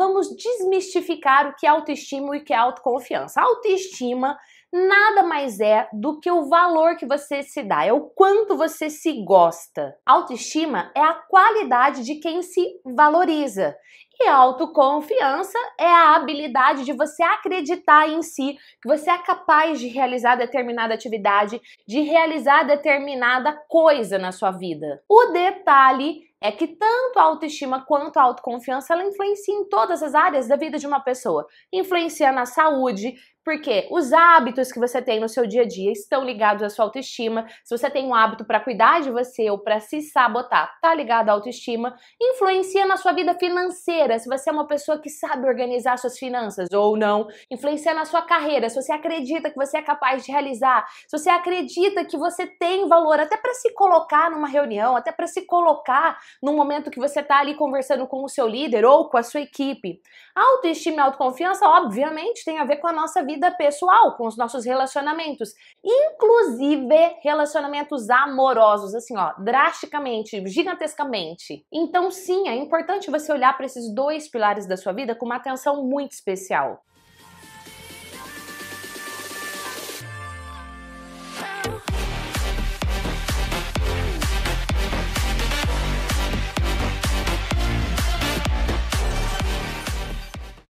vamos desmistificar o que é autoestima e o que é autoconfiança. autoestima nada mais é do que o valor que você se dá, é o quanto você se gosta. Autoestima é a qualidade de quem se valoriza. E autoconfiança é a habilidade de você acreditar em si, que você é capaz de realizar determinada atividade, de realizar determinada coisa na sua vida. O detalhe é que tanto a autoestima quanto a autoconfiança ela influencia em todas as áreas da vida de uma pessoa. Influencia na saúde, porque os hábitos que você tem no seu dia a dia estão ligados à sua autoestima. Se você tem um hábito para cuidar de você ou para se sabotar, tá ligado à autoestima. Influencia na sua vida financeira, se você é uma pessoa que sabe organizar suas finanças ou não. Influencia na sua carreira, se você acredita que você é capaz de realizar, se você acredita que você tem valor até para se colocar numa reunião, até para se colocar no momento que você está ali conversando com o seu líder ou com a sua equipe. Autoestima e autoconfiança, obviamente, tem a ver com a nossa vida pessoal, com os nossos relacionamentos, inclusive relacionamentos amorosos, assim, ó, drasticamente, gigantescamente. Então, sim, é importante você olhar para esses dois pilares da sua vida com uma atenção muito especial.